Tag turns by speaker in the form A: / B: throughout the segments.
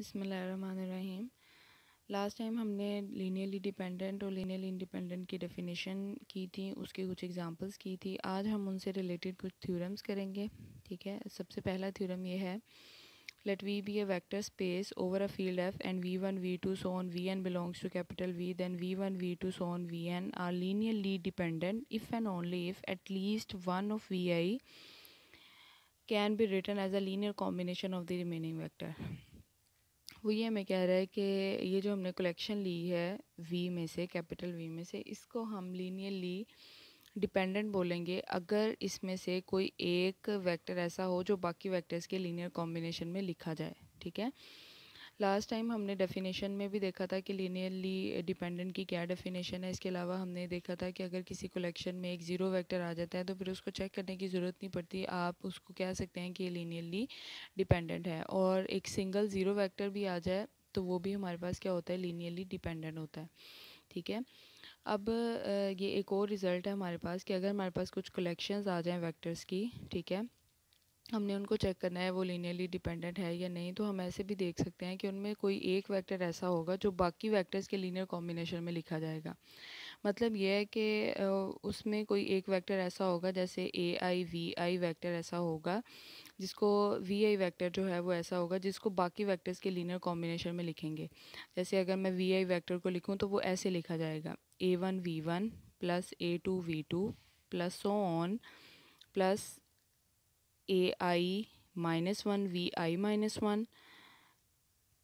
A: बिसमीम last time हमने linearly dependent और लीनियरली इंडिपेंडेंट की डेफिनेशन की थी उसके कुछ एग्जांपल्स की थी आज हम उनसे रिलेटेड कुछ थ्योरम्स करेंगे ठीक है सबसे पहला थ्योरम ये है let we be a vector space over a field F and V one we two so on V N belongs to capital V then V one we two so on V N are linearly dependent if and only if at least one of V I can be written as a linear combination of the remaining vector वो ये हमें कह रहा है कि ये जो हमने कलेक्शन ली है वी में से कैपिटल वी में से इसको हम लीनियरली डिपेंडेंट बोलेंगे अगर इसमें से कोई एक वेक्टर ऐसा हो जो बाकी वेक्टर्स के लीनियर कॉम्बिनेशन में लिखा जाए ठीक है लास्ट टाइम हमने डेफिनेशन में भी देखा था कि लीनियरली डिपेंडेंट की क्या डेफिनेशन है इसके अलावा हमने देखा था कि अगर किसी कलेक्शन में एक ज़ीरो वेक्टर आ जाता है तो फिर उसको चेक करने की ज़रूरत नहीं पड़ती आप उसको कह सकते हैं कि ये लीनियरली डिपेंडेंट है और एक सिंगल ज़ीरो वैक्टर भी आ जाए तो वो भी हमारे पास क्या होता है लीनियरली डिपेंडेंट होता है ठीक है अब ये एक और रिज़ल्ट है हमारे पास कि अगर हमारे पास कुछ कलेक्शंस आ जाएं वेक्टर्स की ठीक है हमने उनको चेक करना है वो लीनियरली डिपेंडेंट है या नहीं तो हम ऐसे भी देख सकते हैं कि उनमें कोई एक वेक्टर ऐसा होगा जो बाकी वेक्टर्स के लीनियर कॉम्बिनेशन में लिखा जाएगा मतलब यह है कि उसमें कोई एक वेक्टर ऐसा होगा जैसे ए आई वी आई वैक्टर ऐसा होगा जिसको वी आई वैक्टर जो है वो ऐसा होगा जिसको बाकी वैक्टर्स के लीनियर कॉम्बिनेशन में लिखेंगे जैसे अगर मैं वी आई वैक्टर को लिखूँ तो वो ऐसे लिखा जाएगा A one we one plus A two we two plus so on plus A I minus one V I minus one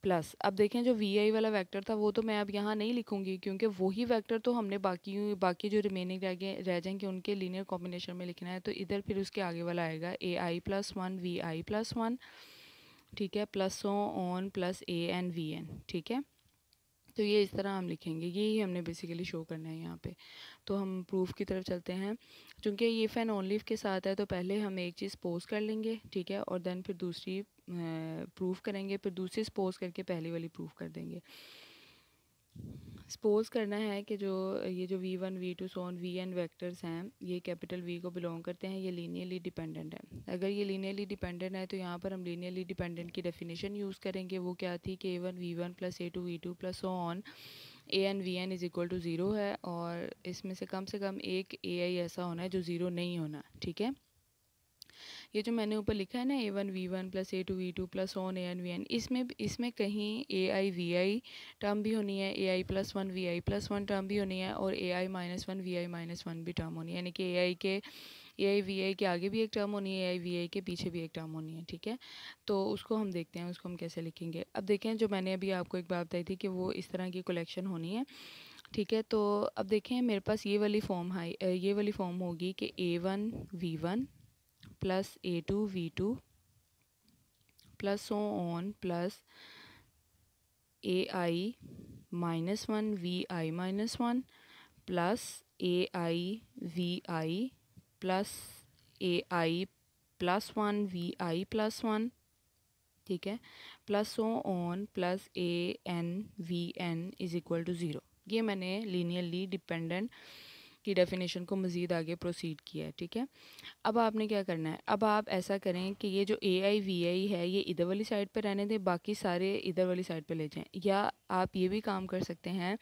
A: plus अब देखें जो वी आई वाला वेक्टर था वो तो मैं अब यहाँ नहीं लिखूँगी क्योंकि वही वेक्टर तो हमने बाकी बाकी जो रिमेनिंग रह गए रह जाएंगे उनके लीनियर कॉम्बिनेशन में लिखना है तो इधर फिर उसके आगे वाला आएगा A I plus one V I plus one ठीक है plus so on plus A N V N ठीक है तो ये इस तरह हम लिखेंगे यही हमने बेसिकली शो करना है यहाँ पे तो हम प्रूफ की तरफ चलते हैं चूँकि ये फैन ओनली के साथ है तो पहले हम एक चीज़ पोस्ट कर लेंगे ठीक है और देन फिर दूसरी प्रूफ करेंगे फिर दूसरी पोस्ट करके पहली वाली प्रूफ कर देंगे सपोज़ करना है कि जो ये जो V one we two so on V N vectors हैं ये कैपिटल वी को बिलोंग करते हैं ये लीनियली डिपेंडेंट है अगर ये लीनियली डिपेंडेंट है तो यहाँ पर हम लीनियली डिपेंडेंट की डेफिनेशन यूज़ करेंगे वो क्या थी कि A one we one plus A two we two plus on A N V N is equal to zero है और इसमें से कम से कम एक ए आई ऐसा होना है जो ज़ीरो नहीं होना ठीक है ये जो मैंने ऊपर लिखा है ना A one we one plus A two we two plus on A N V N इसमें इसमें कहीं ए आई वी आई टर्म भी होनी है A I plus one V I plus one term भी होनी है और A I minus one V I minus one भी टर्म होनी है यानी कि ए आई के ए आई वी आई के आगे भी एक टर्म होनी है ए आई वी आई के पीछे भी एक टर्म होनी है ठीक है तो उसको हम देखते हैं उसको हम कैसे लिखेंगे अब देखें जो मैंने अभी आपको एक बात बताई थी कि वो इस तरह की कलेक्शन होनी है ठीक है तो अब देखें मेरे पास ये वाली फॉर्म है ये वाली फॉर्म होगी कि A one we one plus A2 V2 plus so on plus AI minus 1 VI minus 1 plus AI VI plus AI plus 1 VI plus 1 ठीक है plus so on plus A N V N is equal to zero ये मैंने linearly dependent की definition को मज़ीद आगे proceed किया है ठीक है अब आपने क्या करना है अब आप ऐसा करें कि ये जो ए आई वी आई है ये इधर वाली साइड पर रहने दें बाकी सारे इधर वाली साइड पर ले जाएँ या आप ये भी काम कर सकते हैं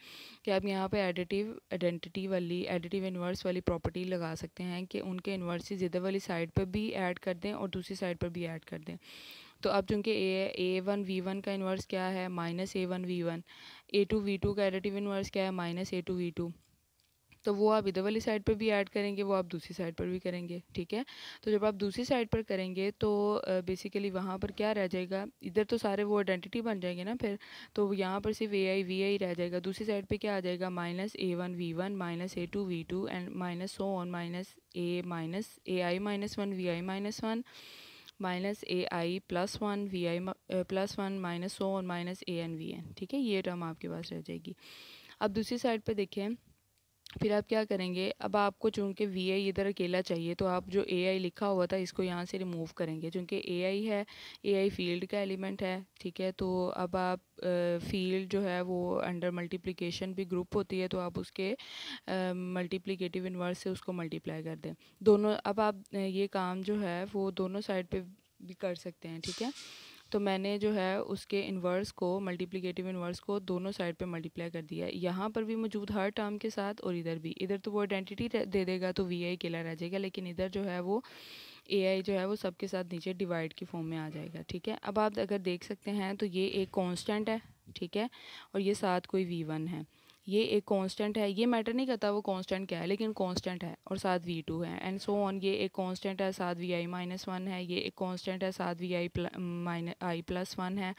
A: कि आप यहाँ पर एडिटिव आइडेंटिटी वाली एडिटिव इन्वर्स वाली प्रॉपर्टी लगा सकते हैं कि उनके इन्वर्स इधर वाली साइड पर भी ऐड कर दें और दूसरी साइड पर भी ऐड कर दें तो अब चूँकि A A one we one का इन्वर्स क्या है minus A one we one A two we two का एडिटिव इन्वर्स क्या है minus A two we two तो वो आप इधर वाली साइड पर भी ऐड करेंगे वो आप दूसरी साइड पर भी करेंगे ठीक है तो जब आप दूसरी साइड पर करेंगे तो बेसिकली वहाँ पर क्या रह जाएगा इधर तो सारे वो आइडेंटिटी बन जाएंगे ना फिर तो यहाँ पर सिर्फ ए आई वी आई रह जाएगा दूसरी साइड पर क्या आ जाएगा minus A one we one minus A two we two and minus so on minus A minus A I minus one V I minus one minus A I plus one V I plus one minus so और minus A N V N ठीक है ये term आपके पास रह जाएगी अब दूसरी side पर देखें फिर आप क्या करेंगे अब आपको चूँकि वी आई इधर अकेला चाहिए तो आप जो ए आई लिखा हुआ था इसको यहाँ से रिमूव करेंगे चूँकि ए आई है ए आई फील्ड का एलिमेंट है ठीक है तो अब आप फील्ड जो है वो अंडर मल्टीप्लिकेशन भी ग्रुप होती है तो आप उसके मल्टीप्लिकेटिव इन्वर्स से उसको मल्टीप्लाई कर दें दोनों अब आप ये काम जो है वो दोनों साइड पर भी कर सकते हैं ठीक है तो मैंने जो है उसके इन्वर्स को मल्टीप्लिकेटिव इन्वर्स को दोनों साइड पे मल्टीप्लाई कर दिया यहाँ पर भी मौजूद हर टर्म के साथ और इधर भी इधर तो वो आइडेंटिटी दे देगा तो वी आई अकेला रह जाएगा लेकिन इधर जो है वो ए आई जो है वो सबके साथ नीचे डिवाइड की फॉर्म में आ जाएगा ठीक है अब आप अगर देख सकते हैं तो ये एक कॉन्स्टेंट है ठीक है और ये साथ कोई वी वन है ये एक कांस्टेंट है ये मैटर नहीं करता वो कांस्टेंट क्या है लेकिन कांस्टेंट है और साथ वी टू है एंड सो ऑन ये एक कांस्टेंट है साथ वी आई माइनस वन है ये एक कांस्टेंट है साथ V I minus I plus one है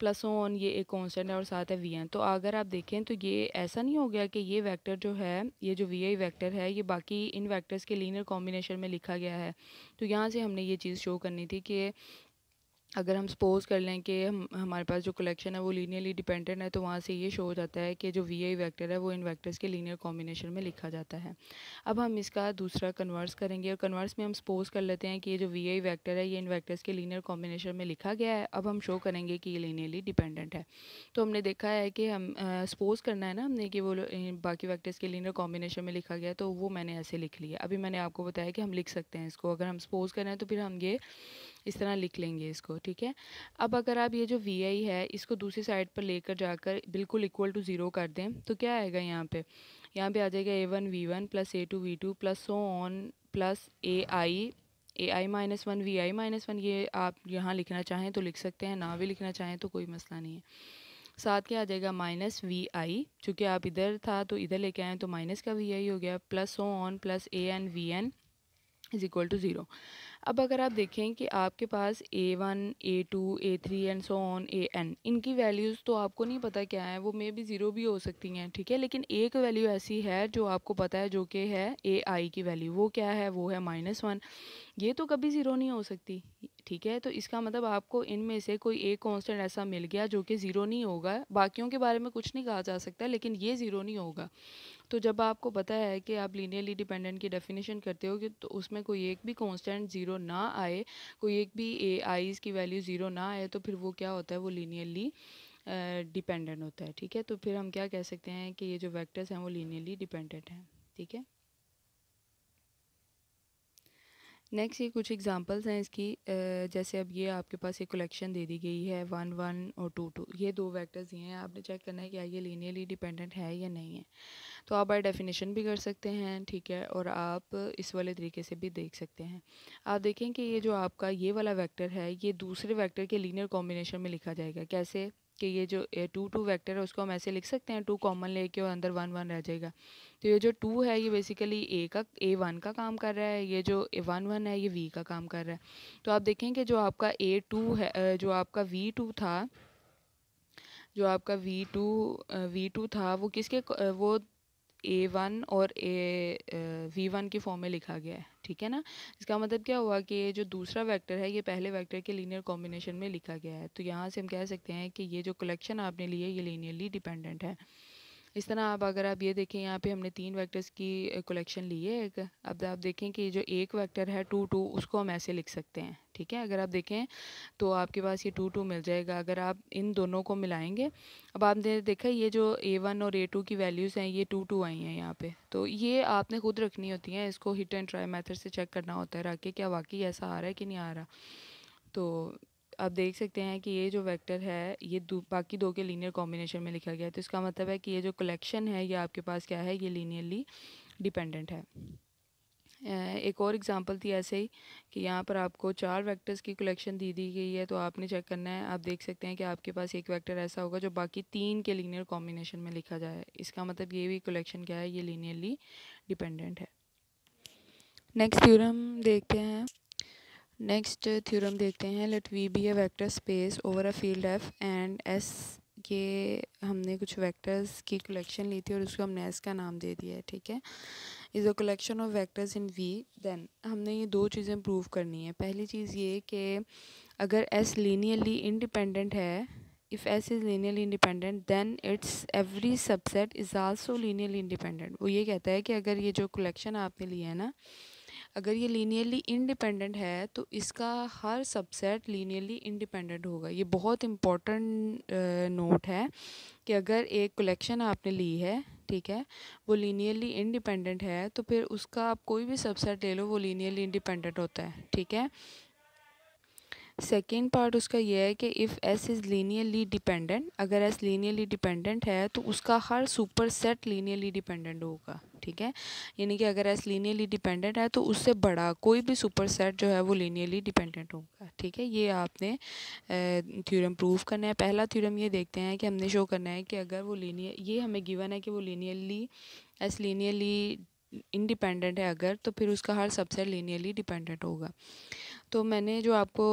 A: प्लस ऑन ये एक कांस्टेंट है और साथ है वी एन तो अगर आप देखें तो ये ऐसा नहीं हो गया कि ये वैक्टर जो है ये जो वी आई वैक्टर है ये बाकी इन वैक्टर्स के लीनियर कॉम्बिनेशन में लिखा गया है तो यहाँ से हमने ये चीज़ शो करनी थी कि अगर हम सपोज़ कर लें कि हम हमारे पास जो कलेक्शन है वो लीनियरली डिपेंडेंट है तो वहाँ से ये शो हो जाता है कि जो वी आई वैक्टर है वो इन वैक्टर्स के लीनियर कॉम्बिनेशन में लिखा जाता है अब हम इसका दूसरा कन्वर्स करेंगे और कन्वर्स में हम सपोज़ कर लेते हैं कि ये जो वी आई वैक्टर है ये इन वैक्टर्स के लीनियर कॉम्बिनेशन में लिखा गया है अब हम शो करेंगे कि ये लीनियरली डिपेंडेंट है तो हमने देखा है कि हम सपोज़ करना है ना हमने कि वो बाकी वैक्टर्स के लीनियर कॉम्बिनेशन में लिखा गया है तो वो मैंने ऐसे लिख लिया अभी मैंने आपको बताया कि हम लिख सकते हैं इसको अगर हम सपोज़ करें तो फिर हम ये इस तरह लिख लेंगे इसको ठीक है अब अगर आप ये जो वी आई है इसको दूसरी साइड पर लेकर जाकर बिल्कुल इक्वल टू ज़ीरो कर दें तो क्या आएगा यहाँ पे यहाँ पे आ जाएगा A one we one plus A two we two plus so on plus A I A I minus one V I minus one ये आप यहाँ लिखना चाहें तो लिख सकते हैं ना भी लिखना चाहें तो कोई मसला नहीं है साथ क्या आ जाएगा माइनस वी आई चूँकि आप इधर था तो इधर लेके आए तो माइनस का वी आई हो गया plus so on plus A N V N is equal to zero अब अगर आप देखें कि आपके पास A one A two A three and so on A N इनकी वैल्यूज़ तो आपको नहीं पता क्या है वो मे बी ज़ीरो भी हो सकती हैं ठीक है लेकिन एक वैल्यू ऐसी है जो आपको पता है जो कि है ए आई की वैल्यू वो क्या है वो है माइनस वन ये तो कभी ज़ीरो नहीं हो सकती ठीक है तो इसका मतलब आपको इनमें से कोई एक कॉन्स्टेंट ऐसा मिल गया जो कि ज़ीरो नहीं होगा बाकियों के बारे में कुछ नहीं कहा जा सकता लेकिन ये ज़ीरो नहीं होगा तो जब आपको पता है कि आप लीनियरली डिपेंडेंट की डेफिनेशन करते हो तो उसमें कोई एक भी कॉन्स्टेंट ज़ीरो ना आए कोई एक भी ए आईज़ की वैल्यू ज़ीरो ना आए तो फिर वो क्या होता है वो लीनियरली डिपेंडेंट होता है ठीक है तो फिर हम क्या कह सकते हैं कि ये जो वैक्टर्स हैं वो लीनियरली डिपेंडेंट हैं ठीक है नेक्स्ट ये कुछ एग्जांपल्स हैं इसकी जैसे अब ये आपके पास एक कलेक्शन दे दी गई है वन वन और टू टू ये दो वेक्टर्स ये हैं आपने चेक करना है कि ये लीनियरली डिपेंडेंट है या नहीं है तो आप बाई डेफिनेशन भी कर सकते हैं ठीक है और आप इस वाले तरीके से भी देख सकते हैं आप देखें कि ये जो आपका ये वाला वैक्टर है ये दूसरे वैक्टर के लीनियर कॉम्बिनेशन में लिखा जाएगा कैसे कि ये जो टू टू वैक्टर है उसको हम ऐसे लिख सकते हैं टू कॉमन लेके और अंदर वन वन रह जाएगा तो ये जो टू है ये बेसिकली ए का ए वन का काम कर रहा है ये जो वन वन है ये वी का काम कर रहा है तो आप देखें कि जो आपका ए टू है जो आपका वी टू था जो आपका वी टू वी टू था वो किसके वो ए वन और ए वी वन के फॉर्म में लिखा गया है ठीक है ना इसका मतलब क्या हुआ कि ये जो दूसरा वेक्टर है ये पहले वेक्टर के लीनियर कॉम्बिनेशन में लिखा गया है तो यहाँ से हम कह सकते हैं कि ये जो कलेक्शन आपने लिए है ये लीनियरली डिपेंडेंट है इस तरह अब अगर आप ये देखें यहाँ पे हमने तीन वेक्टर्स की कलेक्शन ली है एक अब आप देखें कि जो एक वेक्टर है टू टू उसको हम ऐसे लिख सकते हैं ठीक है अगर आप देखें तो आपके पास ये टू टू मिल जाएगा अगर आप इन दोनों को मिलाएंगे अब आपने देखा ये जो ए वन और ए टू की वैल्यूज़ हैं ये टू टू आई हैं यहाँ पर तो ये आपने खुद रखनी होती हैं इसको हिट एंड ट्राई मैथड से चेक करना होता है रखे क्या वाकई ऐसा आ रहा है कि नहीं आ रहा तो आप देख सकते हैं कि ये जो वेक्टर है ये दो बाकी दो के लीनियर कॉम्बिनेशन में लिखा गया है तो इसका मतलब है कि ये जो कलेक्शन है ये आपके पास क्या है ये लीनियरली डिपेंडेंट है एक और एग्जांपल थी ऐसे ही कि यहाँ पर आपको चार वेक्टर्स की कलेक्शन दी दी गई है तो आपने चेक करना है आप देख सकते हैं कि आपके पास एक वेक्टर ऐसा होगा जो बाकी तीन के लीनियर कॉम्बिनेशन में लिखा जाए इसका मतलब ये भी कलेक्शन क्या है ये लीनियरली डिपेंडेंट है नेक्स्ट थ्योरम देखते हैं नेक्स्ट थ्योरम uh, देखते हैं let we be a vector space over a field F and S के हमने कुछ वेक्टर्स की कलेक्शन ली थी और उसको हमने एस का नाम दे दिया है ठीक है is a collection of vectors in V then हमने ये दो चीज़ें प्रूव करनी है पहली चीज़ ये कि अगर एस लीनियरली इंडिपेंडेंट है if s is linearly independent then its every subset is also linearly independent वो ये कहता है कि अगर ये जो collection आपने लिया है ना अगर ये लीनियरली इंडिपेंडेंट है तो इसका हर सबसेट लीनियरली इंडिपेंडेंट होगा ये बहुत इम्पॉर्टेंट नोट है कि अगर एक कलेक्शन आपने ली है ठीक है वो लीनियरली इंडिपेंडेंट है तो फिर उसका आप कोई भी सबसेट ले लो वो लीनियरली इंडिपेंडेंट होता है ठीक है सेकेंड पार्ट उसका यह है कि if S is linearly dependent अगर एस लीनियली डिपेंडेंट है तो उसका हर सुपर सेट लीनियली डिपेंडेंट होगा ठीक है यानी कि अगर एस लीनियरली डिपेंडेंट है तो उससे बड़ा कोई भी सुपर सेट जो है वो लीनियरली डिपेंडेंट होगा ठीक है ये आपने थ्योरम प्रूव करना है पहला थ्योरम ये देखते हैं कि हमने शो करना है कि अगर वो लीनियर ये हमें गिवन है कि वो लीनियरली एस लीनियरली इंडिपेंडेंट है अगर तो फिर उसका हर सबसेट लीनियरली डिपेंडेंट होगा तो मैंने जो आपको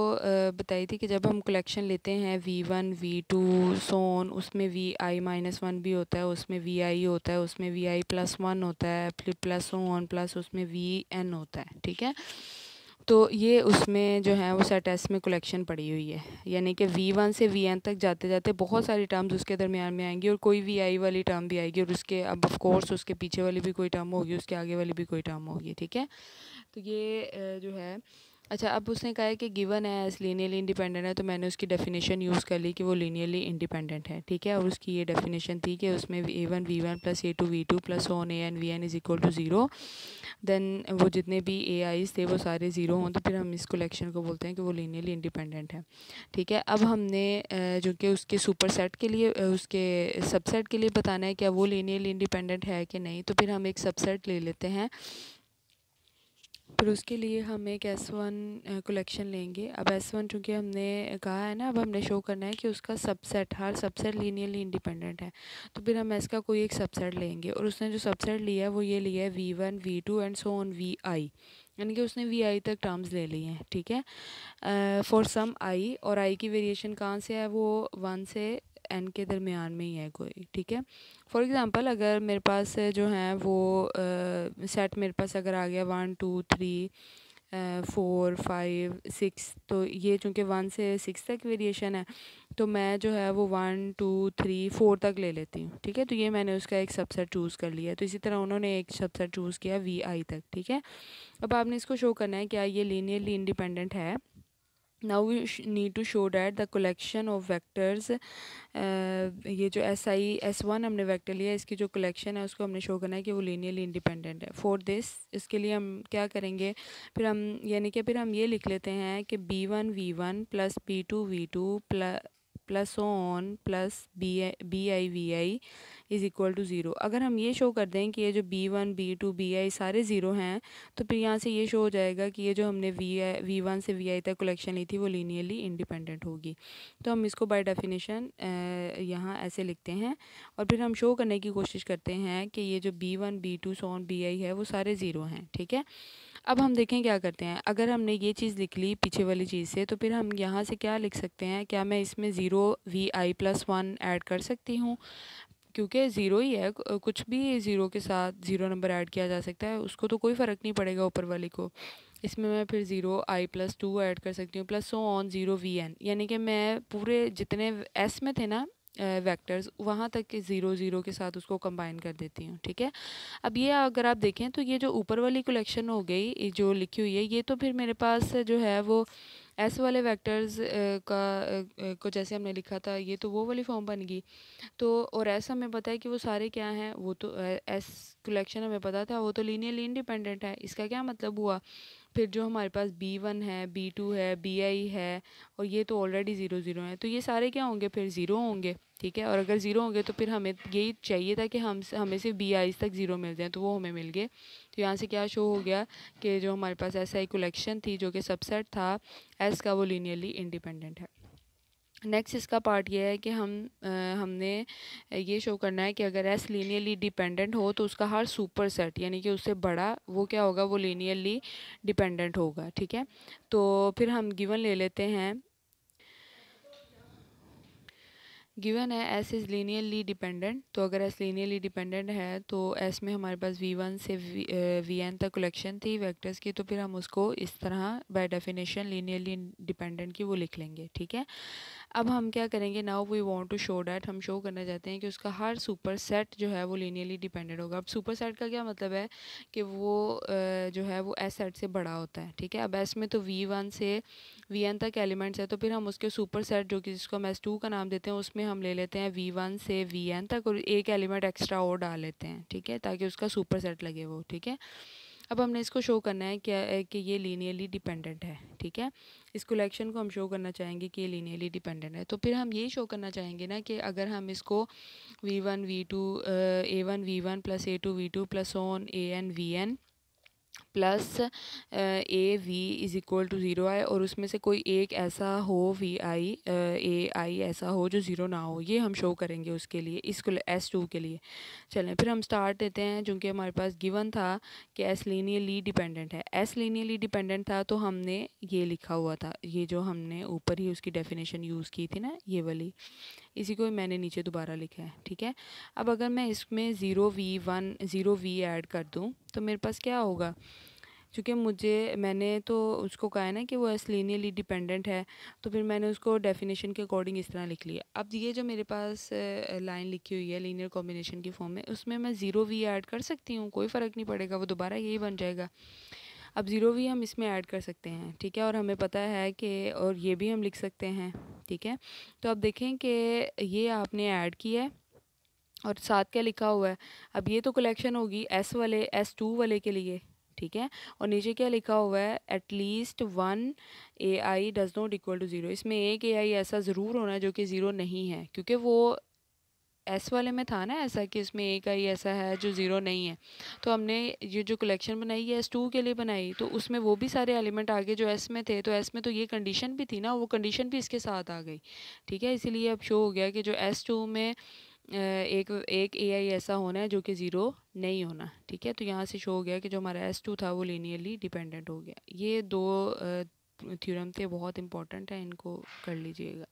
A: बताई थी कि जब हम कलेक्शन लेते हैं v one we two so on उसमें वी आई माइनस वन भी होता है उसमें वी आई होता है उसमें वी आई प्लस वन होता है प्लस सोन प्लस उसमें वी एन होता है ठीक है तो ये उसमें जो है वो सेट एस में कलेक्शन पड़ी हुई है यानी कि वी वन से वी एन तक जाते जाते बहुत सारी टर्म्स उसके दरमियान में आएंगी और कोई वी आई वाली टर्म भी आएगी और उसके अब ऑफ कोर्स उसके पीछे वाली भी कोई टर्म होगी उसके आगे वाली भी कोई टर्म होगी ठीक है तो ये जो है अच्छा अब उसने कहा है कि गिवन एस लीनियली इंडिपेंडेंट है तो मैंने उसकी डेफिनेशन यूज़ कर ली कि वो लीनियली इंडिपेंडेंट है ठीक है और उसकी ये डेफिनेशन थी कि उसमें a one we one plus A two we two plus on A N V N is equal to zero then वो जितने भी ए आईज थे वो सारे ज़ीरो हों तो फिर हम इस कलेक्शन को बोलते हैं कि वो लीनियली इंडिपेंडेंट है ठीक है अब हमने जो कि उसके सुपर सेट के लिए उसके सबसेट के लिए बताना है क्या वो लीनियरली इंडिपेंडेंट है कि नहीं तो फिर हम एक सबसेट ले लेते हैं फिर उसके लिए हम एक एस वन कलेक्शन लेंगे अब एस वन चूँकि हमने कहा है ना अब हमने शो करना है कि उसका सबसेट हर सबसेट लीनियरली इंडिपेंडेंट है तो फिर हम इसका कोई एक सबसेट लेंगे और उसने जो सबसेट लिया है वो ये लिया है v one we two and so on v i यानी कि उसने वी आई तक टर्म्स ले लिए हैं ठीक है फॉर सम आई और आई की वेरिएशन कहाँ से है वो वन से एन के दरमियान में ही है कोई ठीक है फॉर एग्ज़ाम्पल अगर मेरे पास जो है वो सेट uh, मेरे पास अगर आ गया one two three four five six तो ये चूँकि वन से सिक्स तक वेरिएशन है तो मैं जो है वो वन टू थ्री फोर तक ले लेती हूँ ठीक है तो ये मैंने उसका एक सबसेट चूज़ कर लिया तो इसी तरह उन्होंने एक सबसेट चूज़ किया वी आई तक ठीक है अब आपने इसको शो करना है क्या ये लीनियरली इंडिपेंडेंट है now we need to show that the collection of vectors uh, ये जो एस आई एस वन हमने वैक्टर लिया इसकी जो कलेक्शन है उसको हमने शो करना है कि वो लीनियली इंडिपेंडेंट है फॉर दिस इसके लिए हम क्या करेंगे फिर हम यानी कि फिर हम ये लिख लेते हैं कि b one we one plus b two we two plus plus on plus b b i v i is equal to zero अगर हम ये शो कर दें कि ये जो b one b two b i सारे ज़ीरो हैं तो फिर यहाँ से ये शो हो जाएगा कि ये जो हमने वी आई वी वन से वी आई तक कलेक्शन ली थी वो लीनियरली इंडिपेंडेंट होगी तो हम इसको बाई डेफिनेशन यहाँ ऐसे लिखते हैं और फिर हम शो करने की कोशिश करते हैं कि ये जो b one b two so on b i है वो सारे ज़ीरो हैं ठीक है अब हम देखें क्या करते हैं अगर हमने ये चीज़ लिख ली पीछे वाली चीज़ से तो फिर हम यहाँ से क्या लिख सकते हैं क्या मैं इसमें ज़ीरो वी आई प्लस वन ऐड कर सकती हूँ क्योंकि ज़ीरो ही है कुछ भी ज़ीरो के साथ ज़ीरो नंबर ऐड किया जा सकता है उसको तो कोई फ़र्क नहीं पड़ेगा ऊपर वाले को इसमें मैं फिर zero i plus two add कर सकती हूँ plus so on zero v n यानी कि मैं पूरे जितने एस में थे ना वेक्टर्स वहाँ तक के ज़ीरो ज़ीरो के साथ उसको कंबाइन कर देती हूँ ठीक है अब ये अगर आप देखें तो ये जो ऊपर वाली कलेक्शन हो गई जो लिखी हुई है ये तो फिर मेरे पास जो है वो ऐसे वाले वेक्टर्स का को जैसे हमने लिखा था ये तो वो वाली फॉर्म बन गई तो और ऐसा हमें पता है कि वो सारे क्या हैं वो तो एस कलेक्शन हमें पता था वो तो लीनियरली इंडिपेंडेंट है इसका क्या मतलब हुआ फिर जो हमारे पास बी वन है बी टू है बी आई है और ये तो ऑलरेडी ज़ीरो ज़ीरो हैं तो ये सारे क्या होंगे फिर ज़ीरो होंगे ठीक है और अगर ज़ीरो होंगे तो फिर हमें यही चाहिए था कि हम हमें सिर्फ बी आईज तक ज़ीरो मिल जाए तो वो हमें मिल गए तो यहाँ से क्या शो हो गया कि जो हमारे पास ऐसा ही कलेक्शन थी जो कि सबसेट था एस का वो लीनियरली इंडिपेंडेंट है नेक्स्ट इसका पार्ट ये है कि हम आ, हमने ये शो करना है कि अगर एस लीनियरली डिपेंडेंट हो तो उसका हर सुपर सेट यानी कि उससे बड़ा वो क्या होगा वो लीनियरली डिपेंडेंट होगा ठीक है तो फिर हम गिवन ले लेते हैं गिवन है एस इज़ लीनियरली डिपेंडेंट तो अगर एस लीनियरली डिपेंडेंट है तो एस में हमारे पास वी वन से वी एन तक कलेक्शन थी वेक्टर्स की तो फिर हम उसको इस तरह बाय डेफिनेशन लीनियरली डिपेंडेंट की वो लिख लेंगे ठीक है अब हम क्या करेंगे now we want to show that हम शो करना चाहते हैं कि उसका हर सुपर सेट जो है वो लीनियरली डिपेंडेंट होगा अब सुपर सेट का क्या मतलब है कि वो जो है वो एस सेट से बड़ा होता है ठीक है अब एस में तो वी वन से वी एन तक एलिमेंट्स है तो फिर हम उसके सुपर सेट जो कि जिसको हम एस टू का नाम देते हैं उसमें हम ले लेते हैं वी वन से वी एन तक और एक एलिमेंट एक्स्ट्रा और डाल लेते हैं ठीक है ताकि उसका सुपर सेट लगे वो ठीक है अब हमने इसको शो करना है क्या कि ये लीनियरली डिपेंडेंट है ठीक है इस कलेक्शन को हम शो करना चाहेंगे कि ये लीनियरली डिपेंडेंट है तो फिर हम यही शो करना चाहेंगे ना कि अगर हम इसको v one we two a one we one plus A two we two plus on a N V n plus a v is equal to zero आए और उसमें से कोई एक ऐसा हो वी आई ए आई ऐसा हो जो ज़ीरो ना हो ये हम शो करेंगे उसके लिए इस एस टू के लिए चलें फिर हम स्टार्ट देते हैं चूँकि हमारे पास गिवन था कि एस लीनियली डिपेंडेंट है एस लीनियली डिपेंडेंट था तो हमने ये लिखा हुआ था ये जो हमने ऊपर ही उसकी डेफिनेशन यूज़ की थी ना ये वाली इसी को मैंने नीचे दोबारा लिखा है ठीक है अब अगर मैं इसमें zero v one zero v add कर दूँ तो मेरे पास क्या होगा क्योंकि मुझे मैंने तो उसको कहा है ना कि वो एस लीनियली डिपेंडेंट है तो फिर मैंने उसको डेफिनेशन के अकॉर्डिंग इस तरह लिख लिया अब ये जो मेरे पास लाइन लिखी हुई है लीनियर कॉम्बिनेशन की फॉर्म में उसमें मैं ज़ीरो वी ऐड कर सकती हूँ कोई फ़र्क नहीं पड़ेगा वो दोबारा यही बन जाएगा अब ज़ीरो वी हम इसमें ऐड कर सकते हैं ठीक है और हमें पता है कि और ये भी हम लिख सकते हैं ठीक है तो अब देखें कि ये आपने ऐड किया है और साथ क्या लिखा हुआ है अब ये तो कलेक्शन होगी एस वाले एस टू वाले के लिए ठीक है और नीचे क्या लिखा हुआ है at least one a i does not equal to zero इसमें एक ए आई ऐसा ज़रूर होना है जो कि ज़ीरो नहीं है क्योंकि वो एस वाले में था ना ऐसा कि इसमें एक आई ऐसा है जो ज़ीरो नहीं है तो हमने ये जो कलेक्शन बनाई है एस टू के लिए बनाई तो उसमें वो भी सारे एलिमेंट आ गए जो एस में थे तो एस में तो ये कंडीशन भी थी ना वो कंडीशन भी इसके साथ आ गई ठीक है इसीलिए अब शो हो गया कि जो एस टू में एक एक ए आई ऐसा होना है जो कि ज़ीरो नहीं होना ठीक है तो यहाँ से शो हो गया कि जो हमारा एस टू था वो लीनियरली डिपेंडेंट हो गया ये दो थ्योरम थे बहुत इंपॉर्टेंट है इनको कर लीजिएगा